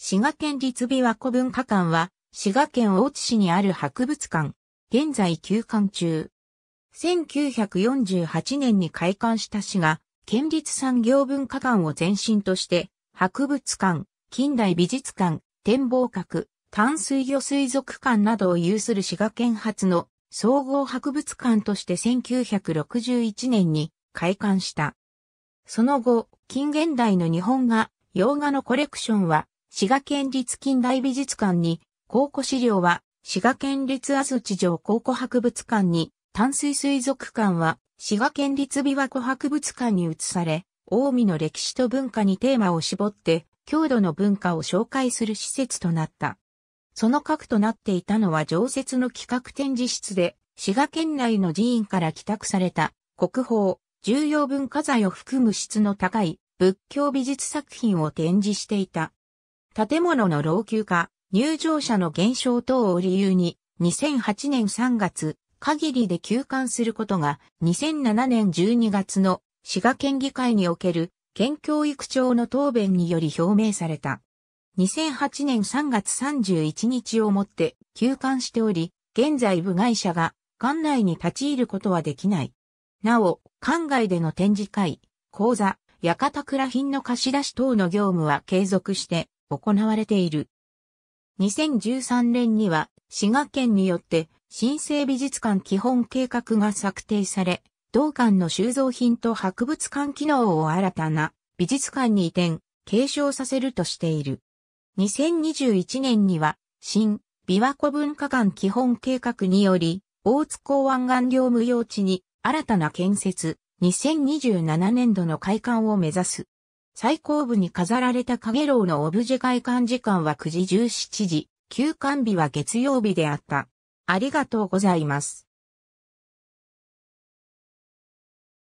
滋賀県立琵琶湖文化館は、滋賀県大津市にある博物館、現在休館中。1948年に開館した市が、県立産業文化館を前身として、博物館、近代美術館、展望閣、淡水魚水族館などを有する滋賀県発の総合博物館として1961年に開館した。その後、近現代の日本画、洋画のコレクションは滋賀県立近代美術館に、考古資料は、滋賀県立安土城考古博物館に、淡水水族館は、滋賀県立琵琶湖博物館に移され、近江の歴史と文化にテーマを絞って、郷土の文化を紹介する施設となった。その核となっていたのは常設の企画展示室で、滋賀県内の寺院から帰宅された国宝、重要文化財を含む質の高い仏教美術作品を展示していた。建物の老朽化、入場者の減少等を理由に、2008年3月、限りで休館することが、2007年12月の滋賀県議会における県教育庁の答弁により表明された。2008年3月31日をもって休館しており、現在部外者が館内に立ち入ることはできない。なお、館外での展示会、講座、館倉品の貸し出し等の業務は継続して行われている。2013年には滋賀県によって新生美術館基本計画が策定され、同館の収蔵品と博物館機能を新たな美術館に移転、継承させるとしている。2021年には新琵琶湖文化館基本計画により、大津港湾岸業務用地に新たな建設、2027年度の開館を目指す。最後部に飾られた影楼のオブジェ外観時間は9時17時、休館日は月曜日であった。ありがとうございます。